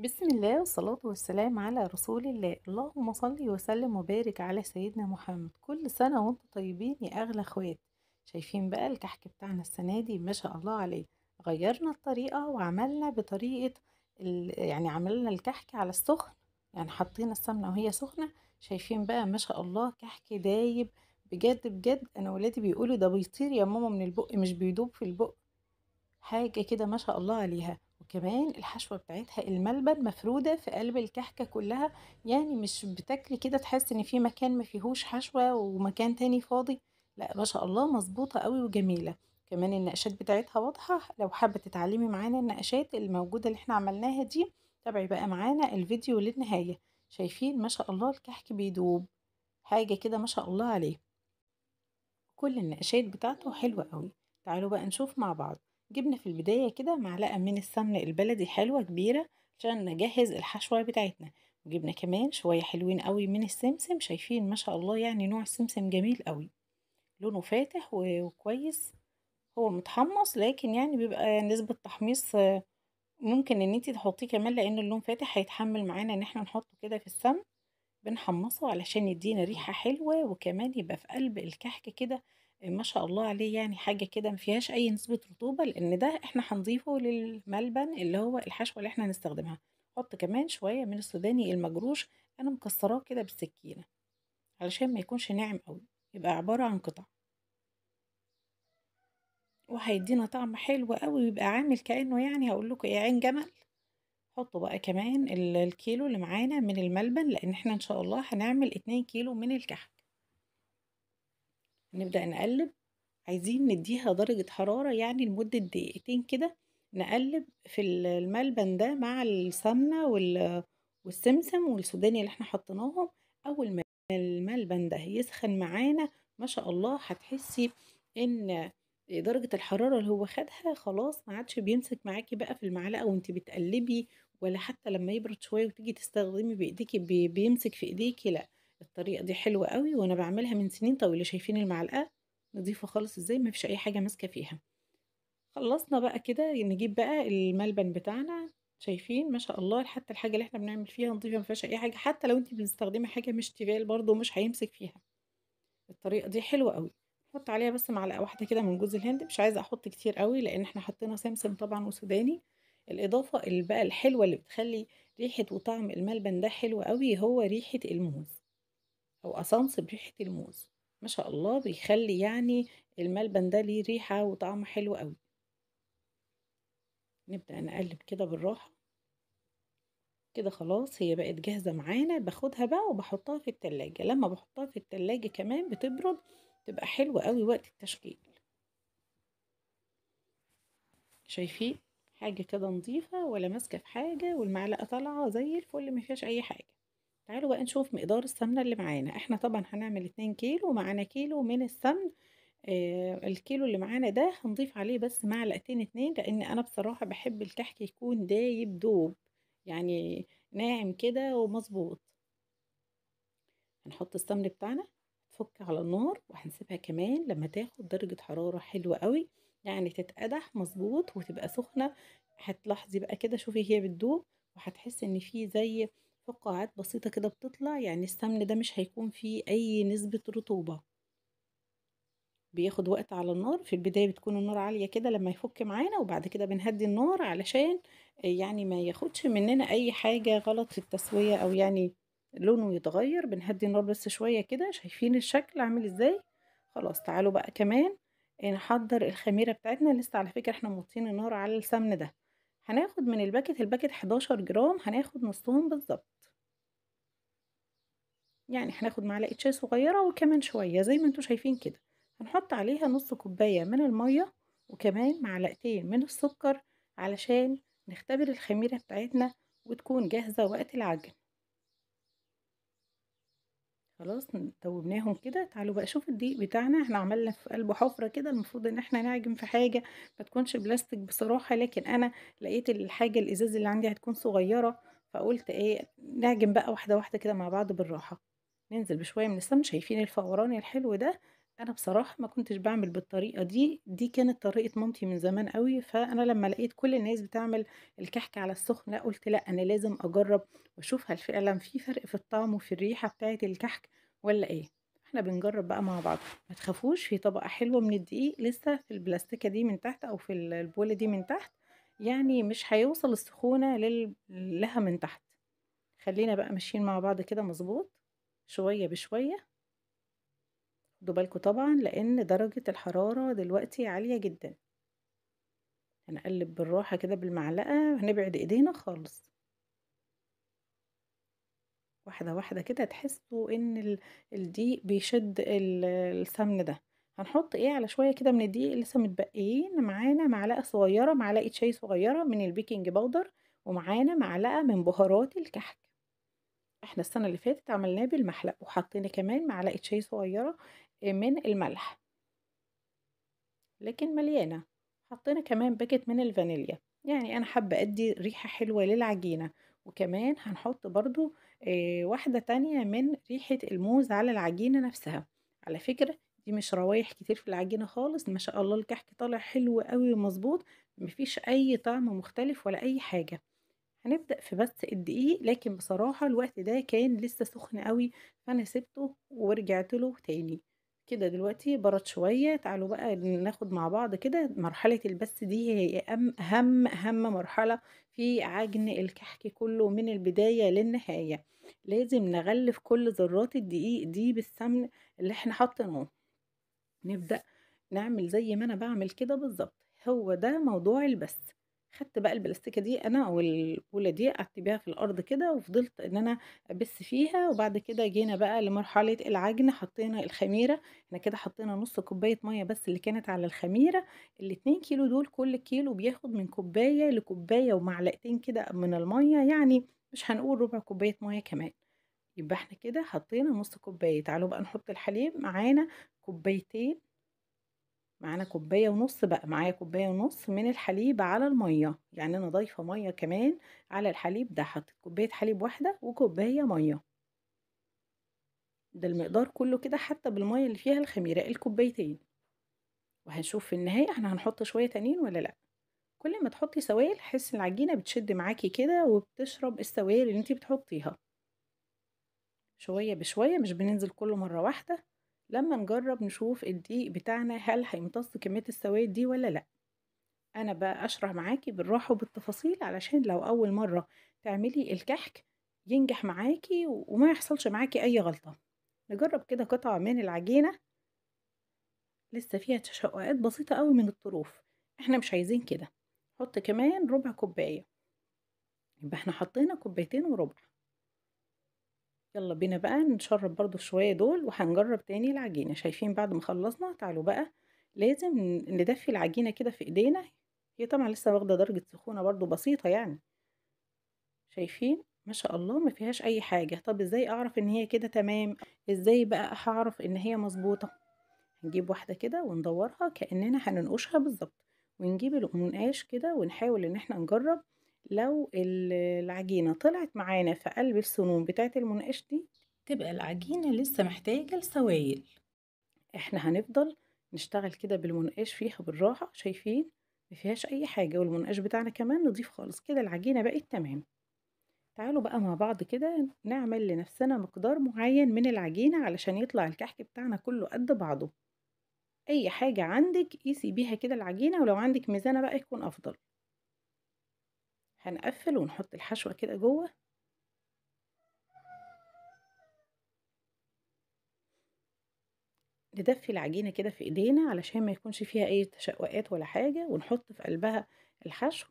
بسم الله والصلاة والسلام على رسول الله اللهم صل وسلم وبارك على سيدنا محمد كل سنة وانتم طيبين يا أغلى اخوات شايفين بقى الكحك بتاعنا السنة دي ما شاء الله عليه غيرنا الطريقة وعملنا بطريقة يعني عملنا الكحك على السخن يعني حطينا السمنة وهي سخنة شايفين بقى ما شاء الله كحك دايب بجد بجد أنا ولادي بيقولوا ده بيطير يا ماما من البق مش بيدوب في البق حاجة كده ما شاء الله عليها كمان الحشوه بتاعتها الملبن مفروده في قلب الكحكه كلها يعني مش بتاكلي كده تحس ان في مكان ما فيهوش حشوه ومكان تاني فاضي لا ما شاء الله مظبوطه قوي وجميله كمان النقشات بتاعتها واضحه لو حابه تتعلمي معانا النقشات الموجوده اللي احنا عملناها دي تابعي بقى معانا الفيديو للنهايه شايفين ما شاء الله الكحك بيدوب حاجه كده ما شاء الله عليه كل النقشات بتاعته حلوه قوي تعالوا بقى نشوف مع بعض جبنا في البداية كده معلقة من السمن البلدي حلوة كبيرة عشان نجهز الحشوة بتاعتنا وجبنا كمان شوية حلوين قوي من السمسم شايفين ما شاء الله يعني نوع السمسم جميل قوي لونه فاتح وكويس هو متحمص لكن يعني بيبقى نسبة تحميص ممكن ان انتي تحطيه كمان لان اللون فاتح هيتحمل معانا ان احنا نحطه كده في السمن بنحمصه علشان يدينا ريحة حلوة وكمان يبقى في قلب الكحك كده ما شاء الله عليه يعني حاجة كده ما فيهاش أي نسبة رطوبة لأن ده إحنا هنضيفه للملبن اللي هو الحشوة اللي إحنا هنستخدمها حط كمان شوية من السوداني المجروش أنا مكسراه كده بالسكينة علشان ما يكونش ناعم قوي يبقى عبارة عن قطع وهيدينا طعم حلو قوي ويبقى عامل كأنه يعني هقول لكم إيه عين جمل حطوا بقى كمان الكيلو اللي معانا من الملبن لأن إحنا إن شاء الله هنعمل اتنين كيلو من الكحك نبدأ نقلب عايزين نديها درجة حرارة يعني لمدة دقيقتين كده نقلب في الملبن ده مع السمنة والسمسم والسوداني اللي احنا حطيناهم أول ما الملبن ده يسخن معانا ما شاء الله هتحسي ان درجة الحرارة اللي هو خدها خلاص ما عادش بيمسك معاكي بقى في المعلقة وانت بتقلبي ولا حتى لما يبرد شوية وتيجي تستخدمي بايديكي بيمسك في ايديكي لأ الطريقة دي حلوة قوي وانا بعملها من سنين طويلة شايفين المعلقة نضيفة خالص ازاي ما فيش اي حاجة ماسكة فيها خلصنا بقى كده نجيب بقى الملبن بتاعنا شايفين ما شاء الله حتى الحاجة اللي احنا بنعمل فيها نضيفة ما فيهاش اي حاجة حتى لو انت بتستخدمي حاجة مش تيفال برده مش هيمسك فيها الطريقة دي حلوة قوي حط عليها بس معلقة واحدة كده من جوز الهند مش عايزة احط كتير قوي لان احنا حطينا سمسم طبعا وسوداني الاضافة اللي بقى الحلوة اللي بتخلي ريحة وطعم الملبن ده حلو قوي هو ريحة الموز أو اسانس بريحة الموز ما شاء الله بيخلي يعني الملبن ده ليه ريحة وطعم حلو قوي نبدأ نقلب كده بالراحة كده خلاص هي بقت جاهزة معانا باخدها بقى وبحطها في التلاجة لما بحطها في التلاجة كمان بتبرد تبقى حلوة قوي وقت التشكيل شايفين حاجة كده نظيفة ولا ماسكة في حاجة والمعلقة طالعة زي الفل مفيهاش أي حاجة تعالوا بقى نشوف مقدار السمنة اللي معانا احنا طبعا هنعمل اتنين كيلو ومعانا كيلو من السمن آه الكيلو اللي معانا ده هنضيف عليه بس معلقتين اتنين لان انا بصراحة بحب الكحك يكون دايب دوب يعني ناعم كده ومظبوط هنحط السمن بتاعنا تفك على النار وهنسيبها كمان لما تاخد درجة حرارة حلوة قوي يعني تتقدح مظبوط وتبقى سخنة هتلاحظي بقى كده شوفي هي بتدوب وهتحسي ان في زي فقاعات بسيطة كده بتطلع يعني السمن ده مش هيكون فيه أي نسبة رطوبة بياخد وقت على النار في البداية بتكون النار عالية كده لما يفك معانا وبعد كده بنهدي النار علشان يعني ما ياخدش مننا أي حاجة غلط في التسوية أو يعني لونه يتغير بنهدي النار بس شوية كده شايفين الشكل عامل ازاي خلاص تعالوا بقى كمان نحضر الخميرة بتاعتنا لسه على فكرة احنا موطين النار على السمن ده هناخد من الباكت الباكت 11 جرام هناخد نصهم بالظبط يعني هناخد معلقة شاي صغيرة وكمان شوية زي ما انتوا شايفين كده هنحط عليها نص كوباية من المية وكمان معلقتين من السكر علشان نختبر الخميرة بتاعتنا وتكون جاهزة وقت العجن خلاص دوبناهم كده تعالوا بقى شوفوا الضيق بتاعنا احنا عملنا في قلبه حفرة كده المفروض ان احنا نعجن في حاجة ما تكونش بلاستيك بصراحة لكن انا لقيت الحاجة الازاز اللي عندي هتكون صغيرة فقلت ايه نعجن بقى واحدة واحدة كده مع بعض بالراحة ننزل بشوية من السمن شايفين الفوراني الحلو ده انا بصراحة ما كنتش بعمل بالطريقة دي دي كانت طريقة مامتي من زمان قوي فانا لما لقيت كل الناس بتعمل الكحك على السخن لا قلت لا انا لازم اجرب واشوف هل فعلا في فرق في الطعم وفي الريحة بتاعة الكحك ولا ايه احنا بنجرب بقى مع بعض ما تخافوش في طبقة حلوة من الدقيق لسه في البلاستيكة دي من تحت او في البولة دي من تحت يعني مش هيوصل السخونة لل... لها من تحت خلينا بقى ماشيين مع بعض كده مظبوط شوية بشوية خدوا بالكم طبعا لأن درجة الحرارة دلوقتي عالية جدا هنقلب بالراحة كده بالمعلقة هنبعد ايدينا خالص واحدة واحدة كده تحسوا ان الضيق بيشد السمن ده هنحط ايه على شوية كده من الضيق لسه متبقيين معانا معلقة صغيرة معلقة شاي صغيرة من البيكنج باودر ومعانا معلقة من بهارات الكحك احنا السنة اللي فاتت عملناه بالمحلق وحطينا كمان معلقة شاي صغيرة آه، من الملح لكن مليانة حطينا كمان باكت من الفانيليا يعني انا حابة ادي ريحة حلوة للعجينة وكمان هنحط برضو اه واحدة تانية من ريحة الموز على العجينة نفسها على فكرة دي مش روايح كتير في العجينة خالص ما شاء الله الكحك طالع حلو قوي ومظبوط مفيش اي طعم مختلف ولا اي حاجة هنبدأ في بس الدقيق لكن بصراحة الوقت ده كان لسه سخن قوي فأنا سبته ورجعت له تاني كده دلوقتي برد شوية تعالوا بقى ناخد مع بعض كده مرحلة البس دي هي أهم أهم مرحلة في عجن الكحك كله من البداية للنهاية لازم نغلف كل ذرات الدقيق دي بالسمن اللي احنا حاطينه نبدأ نعمل زي ما أنا بعمل كده بالظبط هو ده موضوع البس خدت بقى البلاستيكه دي انا والبوله دي قعدت بيها في الارض كده وفضلت ان انا ابس فيها وبعد كده جينا بقى لمرحله العجن حطينا الخميره احنا كده حطينا نص كوبايه ميه بس اللي كانت على الخميره الاتنين كيلو دول كل كيلو بياخد من كوبايه لكوبايه ومعلقتين كده من الميه يعني مش هنقول ربع كوبايه ميه كمان يبقى احنا كده حطينا نص كوبايه تعالوا بقى نحط الحليب معانا كوبايتين معانا كوباية ونص بقى معايا كوباية ونص من الحليب على المية يعني أنا ضايفة مية كمان على الحليب ده حطيت كوباية حليب واحدة وكوباية مية ده المقدار كله كده حتى بالمية اللي فيها الخميرة الكوبايتين وهنشوف في النهاية احنا هنحط شوية تانيين ولا لأ كل ما تحطي سوائل حس العجينة بتشد معاكي كده وبتشرب السوائل اللي انتي بتحطيها شوية بشوية مش بننزل كله مرة واحدة لما نجرب نشوف الدقيق بتاعنا هل هيمتص كمية السوائل دي ولا لأ أنا بقى أشرح معاكي بالراحة وبالتفاصيل علشان لو أول مرة تعملي الكحك ينجح معاكي وما يحصلش معاكي أي غلطة نجرب كده قطعة من العجينة لسه فيها تشققات بسيطة قوي من الطروف احنا مش عايزين كده حط كمان ربع كوباية يبقى احنا حطينا كوبايتين وربع يلا بينا بقى نشرب برضو شوية دول وهنجرب تاني العجينة شايفين بعد ما خلصنا تعالوا بقى لازم ندفي العجينة كده في ايدينا هي طبعا لسه واخدة درجة سخونة برضو بسيطة يعني شايفين ما شاء الله ما فيهاش اي حاجة طب ازاي اعرف ان هي كده تمام ازاي بقى هعرف ان هي مظبوطة هنجيب واحدة كده وندورها كأننا هننقشها بالظبط ونجيب القماش كده ونحاول ان احنا نجرب لو العجينة طلعت معانا في قلب السنون بتاعة المناقش دي تبقى العجينة لسه محتاجة لسوائل احنا هنفضل نشتغل كده بالمنقاش فيها بالراحة شايفين مفيهاش أي حاجة والمنقاش بتاعنا كمان نضيف خالص كده العجينة بقت تمام تعالوا بقى مع بعض كده نعمل لنفسنا مقدار معين من العجينة علشان يطلع الكحك بتاعنا كله قد بعضه أي حاجة عندك قيسي بيها كده العجينة ولو عندك ميزانة بقى يكون أفضل هنقفل ونحط الحشوة كده جوه ندفي العجينة كده في ايدينا علشان ما يكونش فيها اي تشققات ولا حاجة ونحط في قلبها الحشو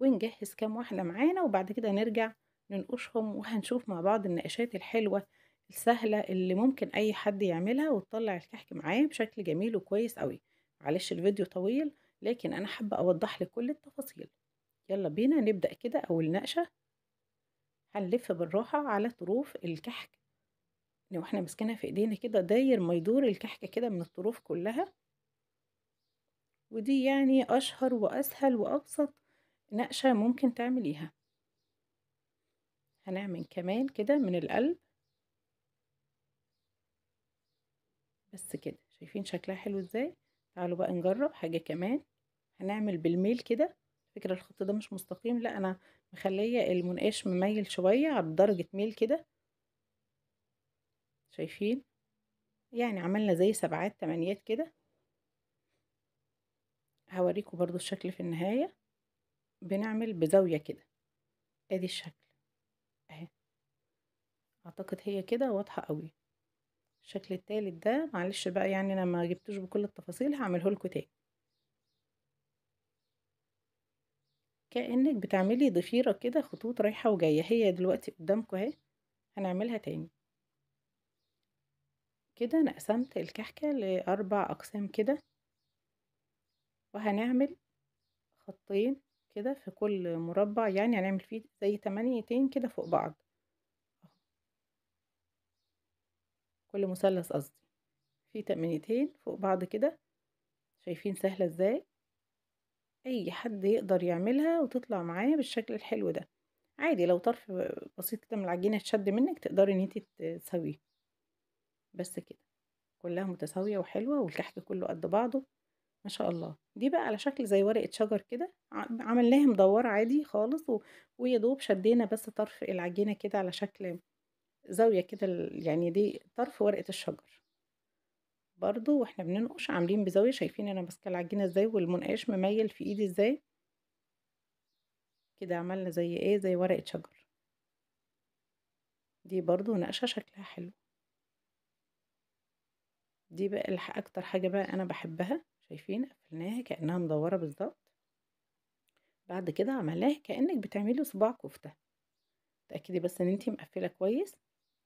ونجهز كام واحدة معانا وبعد كده نرجع ننقشهم وهنشوف مع بعض النقشات الحلوة السهلة اللي ممكن اي حد يعملها وتطلع الكحك معاه بشكل جميل وكويس قوي معلش الفيديو طويل لكن انا حابة اوضح لكل كل التفاصيل يلا بينا نبدأ كده أول نقشة هنلف بالراحة على طروف الكحك لو احنا ماسكينها في ايدينا كده داير ما يدور الكحك كده من الطروف كلها ودي يعني أشهر وأسهل وأبسط نقشة ممكن تعمليها هنعمل كمان كده من القلب بس كده شايفين شكلها حلو ازاي تعالوا بقى نجرب حاجة كمان هنعمل بالميل كده فكرة الخط ده مش مستقيم لا أنا مخلية المنقاش مميل شوية على درجة ميل كده شايفين يعني عملنا زي سبعات تمانيات كده هوريكم برضو الشكل في النهاية بنعمل بزاوية كده ادي الشكل اهي اعتقد هي كده واضحة قوي الشكل التالت ده معلش بقى يعني انا ما جبتوش بكل التفاصيل هعمله لكم تاني كأنك بتعملي ضفيرة كده خطوط رايحة وجاية هي دلوقتي قدامكم اهي هنعملها تاني كده انا قسمت الكحكة لأربع أقسام كده وهنعمل خطين كده في كل مربع يعني هنعمل فيه زي تمانيتين كده فوق بعض كل مثلث قصدي في تمانيتين فوق بعض كده شايفين سهلة ازاي اي حد يقدر يعملها وتطلع معاه بالشكل الحلو ده عادي لو طرف بسيط كده من العجينه اتشد منك تقدري ان انت تسويه بس كده كلها متساويه وحلوه والكحك كله قد بعضه ما شاء الله دي بقى على شكل زي ورقه شجر كده عملناها مدوره عادي خالص ويا دوب شدينا بس طرف العجينه كده على شكل زاويه كده يعني دي طرف ورقه الشجر برضو واحنا بننقش عاملين بزاوية شايفين انا ماسكة العجينة ازاي والمنقش مميل في ايدي ازاي كده عملنا زي ايه زي ورقة شجر دي برضو نقشة شكلها حلو دي بقى اكتر حاجة بقى انا بحبها شايفين قفلناها كأنها مدورة بالظبط بعد كده عملناها كأنك بتعملي صباع كفتة تأكدي بس ان انتي مقفلة كويس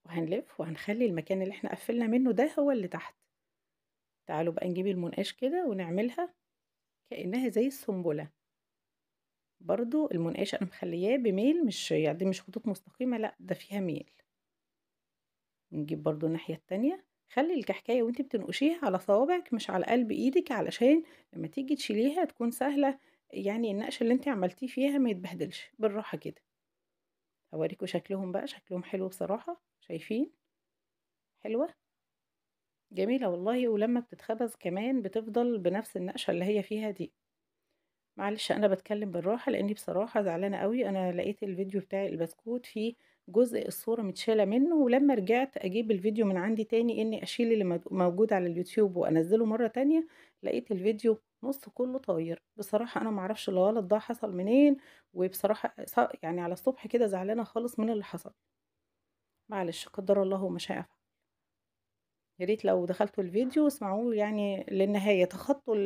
وهنلف وهنخلي المكان اللي احنا قفلنا منه ده هو اللي تحت تعالوا بقى نجيب المنقاش كده ونعملها كأنها زي السنبلة برضو المنقاش أنا مخلياه بميل مش يعني دي مش خطوط مستقيمة لأ ده فيها ميل نجيب برضو الناحية التانية خلي الكحكاية وانت بتنقشيها على صوابعك مش على قلب ايدك علشان لما تيجي تشيليها تكون سهلة يعني النقش اللي انت عملتيه فيها ما يتبهدلش بالراحة كده هوريكم شكلهم بقى شكلهم حلو بصراحة شايفين حلوة جميلة والله ولما بتتخبز كمان بتفضل بنفس النقشة اللي هي فيها دي معلش انا بتكلم بالراحة لاني بصراحة زعلانة قوي انا لقيت الفيديو بتاع البسكوت فيه جزء الصورة متشالة منه ولما رجعت اجيب الفيديو من عندي تاني اني اشيل اللي موجود على اليوتيوب وانزله مرة تانية لقيت الفيديو نص كله طاير بصراحة انا معرفش الغلط ده حصل منين وبصراحة يعني على الصبح كده زعلانة خالص من اللي حصل معلش قدر الله ما شاء فعل يا ريت لو دخلتوا الفيديو واسمعوه يعني للنهاية تخطوا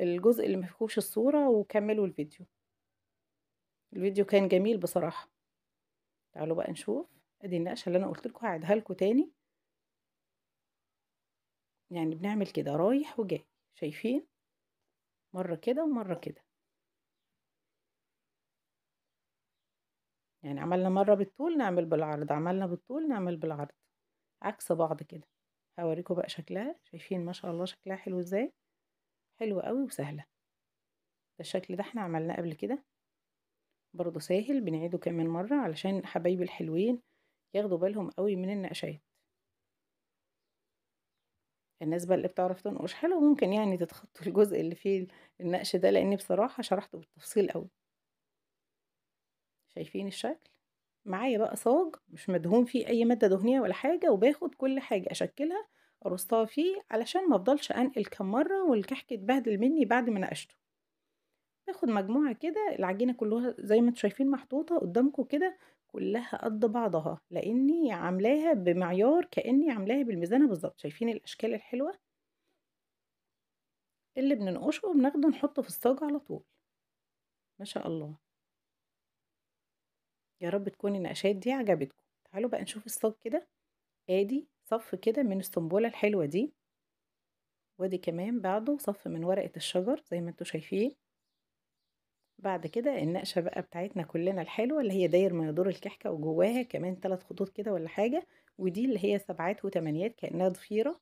الجزء اللي مفيهوش الصورة وكملوا الفيديو الفيديو كان جميل بصراحة تعالوا بقى نشوف ادي النقشة اللي انا قلت لكم هعيدها لكم تاني يعني بنعمل كده رايح وجاي شايفين مرة كده ومرة كده يعني عملنا مرة بالطول نعمل بالعرض عملنا بالطول نعمل بالعرض عكس بعض كده هوريكم بقى شكلها شايفين ما شاء الله شكلها حلو ازاي حلو قوي وسهله ده الشكل ده احنا عملناه قبل كده برضو سهل بنعيده كمان مره علشان حبايبي الحلوين ياخدوا بالهم قوي من النقشات الناس بقى اللي بتعرف تنقش حلو ممكن يعني تتخطوا الجزء اللي فيه النقش ده لان بصراحه شرحته بالتفصيل قوي شايفين الشكل معايا بقى صاج مش مدهون فيه اي ماده دهنيه ولا حاجه وباخد كل حاجه اشكلها ارصها فيه علشان ما افضلش انقل كام مره والكحك يتبهدل مني بعد ما نقشته باخد مجموعه كده العجينه كلها زي ما انتم شايفين محطوطه قدامكم كده كلها قد بعضها لاني عاملاها بمعيار كاني عاملاها بالميزانه بالظبط شايفين الاشكال الحلوه اللي بننقشه وبناخده نحطه في الصاج على طول ما شاء الله يا رب تكون النقشات دي عجبتكم تعالوا بقى نشوف الصاج كده ادي صف كده من السنبلة الحلوة دي وادي كمان بعده صف من ورقة الشجر زي ما انتوا شايفين بعد كده النقشة بقى بتاعتنا كلنا الحلوة اللي هي داير ما يدور الكحكة وجواها كمان تلات خطوط كده ولا حاجة ودي اللي هي سبعات وتمانيات كأنها ضفيرة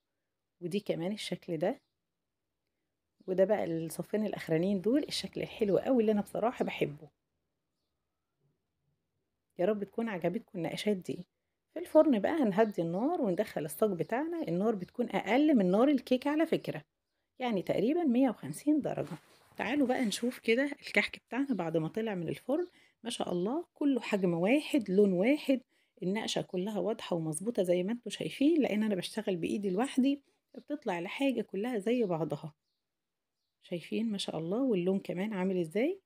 ودي كمان الشكل ده وده بقى الصفين الاخرانيين دول الشكل الحلو قوي اللي انا بصراحة بحبه يا رب تكون عجبتكم النقاشات دي في الفرن بقى هنهدي النار وندخل الصاج بتاعنا النار بتكون اقل من نار الكيك على فكرة يعني تقريبا 150 درجة تعالوا بقى نشوف كده الكحك بتاعنا بعد ما طلع من الفرن ما شاء الله كله حجم واحد لون واحد النقشة كلها واضحة ومظبوطة زي ما انتوا شايفين لان انا بشتغل بايدي لوحدي بتطلع لحاجة كلها زي بعضها شايفين ما شاء الله واللون كمان عامل ازاي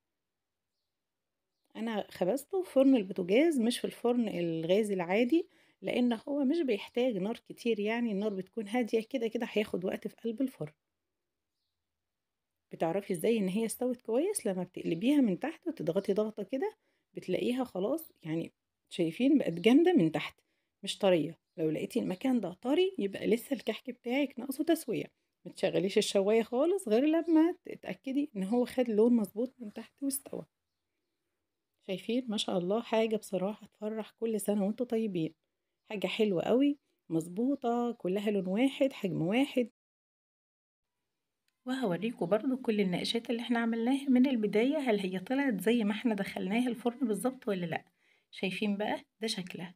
انا خبزته في فرن البوتاجاز مش في الفرن الغازي العادي لان هو مش بيحتاج نار كتير يعني النار بتكون هاديه كده كده هياخد وقت في قلب الفرن بتعرفي ازاي ان هي استوت كويس لما بتقلبيها من تحت وتضغطي ضغطه كده بتلاقيها خلاص يعني شايفين بقت جامده من تحت مش طريه لو لقيتي المكان ده طري يبقى لسه الكحك بتاعك ناقصه تسويه ما تشغليش الشوايه خالص غير لما تتاكدي ان هو خد لون مظبوط من تحت واستوى شايفين ما شاء الله حاجة بصراحة تفرح كل سنة وانتوا طيبين حاجة حلوة قوي مظبوطة كلها لون واحد حجم واحد وهوريكم برضو كل النقشات اللي احنا عملناها من البداية هل هي طلعت زي ما احنا دخلناها الفرن بالظبط ولا لا شايفين بقى ده شكلها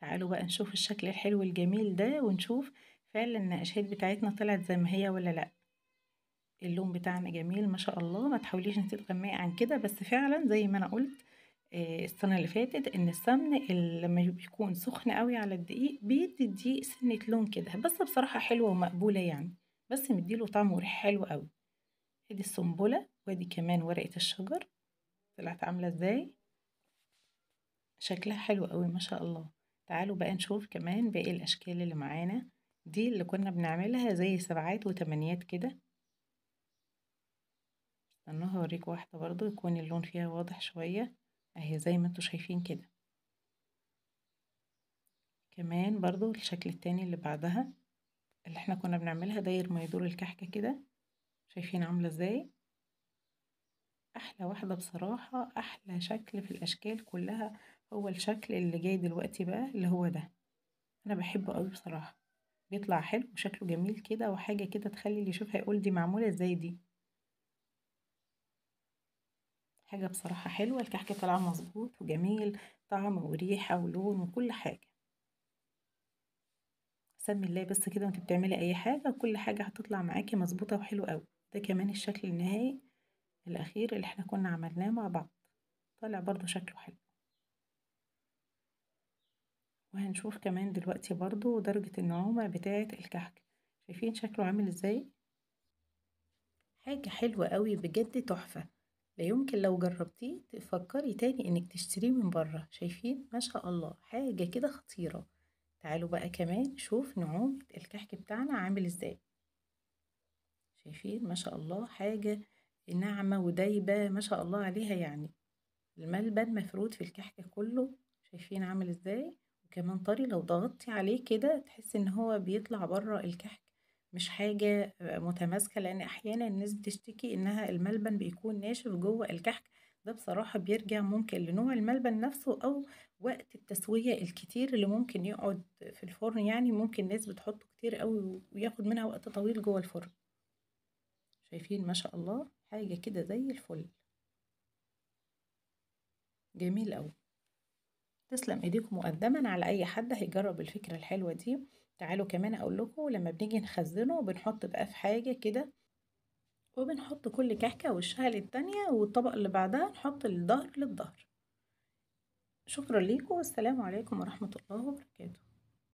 تعالوا بقى نشوف الشكل الحلو الجميل ده ونشوف فعلا النقشات بتاعتنا طلعت زي ما هي ولا لا اللون بتاعنا جميل ما شاء الله ما تحاوليش انت تغمقي عن كده بس فعلا زي ما انا قلت آه، السنة اللي فاتت إن السمن لما بيكون سخن قوي على الدقيق بيدي الدقيق سنة لون كده بس بصراحة حلوة ومقبولة يعني بس مديله طعم وريحة حلو قوي ادي السنبلة وادي كمان ورقة الشجر طلعت عاملة ازاي شكلها حلو قوي ما شاء الله تعالوا بقى نشوف كمان باقي الأشكال اللي معانا دي اللي كنا بنعملها زي سبعات وتمانيات كده استنوها اوريكم واحدة برضو يكون اللون فيها واضح شوية اهي زي ما انتوا شايفين كده كمان برضو الشكل التاني اللي بعدها اللي احنا كنا بنعملها داير ما يدور الكحكة كده شايفين عاملة ازاي احلى واحدة بصراحة احلى شكل في الاشكال كلها هو الشكل اللي جاي دلوقتي بقى اللي هو ده انا بحبه قوي بصراحة بيطلع حلو وشكله جميل كده وحاجة كده تخلي اللي يشوفها يقول دي معمولة ازاي دي حاجة بصراحة حلوة الكحك طلع مظبوط وجميل طعم وريحة ولون وكل حاجة سمي الله بس كده وانت بتعملي اي حاجة وكل حاجة هتطلع معاكي مظبوطة وحلوة قوي ده كمان الشكل النهائي الاخير اللي احنا كنا عملناه مع بعض طالع برضو شكله حلو وهنشوف كمان دلوقتي برضو درجة النعومة بتاعة الكحك شايفين شكله عامل ازاي حاجة حلوة قوي بجد تحفة لا يمكن لو جربتيه تفكري تاني إنك تشتريه من بره شايفين ما شاء الله حاجة كده خطيرة تعالوا بقى كمان نشوف نعومة الكحك بتاعنا عامل ازاي شايفين ما شاء الله حاجة ناعمة ودايبة ما شاء الله عليها يعني الملبن مفرود في الكحك كله شايفين عامل ازاي وكمان طري لو ضغطتي عليه كده تحس ان هو بيطلع بره الكحك مش حاجة متماسكة، لأن أحيانًا الناس بتشتكي إنها الملبن بيكون ناشف جوّه الكحك، ده بصراحة بيرجع ممكن لنوع الملبن نفسه أو وقت التسوية الكتير اللي ممكن يقعد في الفرن يعني ممكن ناس بتحطه كتير أوي وياخد منها وقت طويل جوّه الفرن. شايفين ما شاء الله حاجة كده زي الفل. جميل أوي. تسلم إيديكم مقدمًا على أي حد هيجرب الفكرة الحلوة دي. تعالوا كمان اقول لكم لما بنيجي نخزنه بنحط بقى في حاجه كده وبنحط كل كحكه وشها للتانيه والطبق اللي بعدها نحط الظهر للظهر شكرا ليكم والسلام عليكم ورحمه الله وبركاته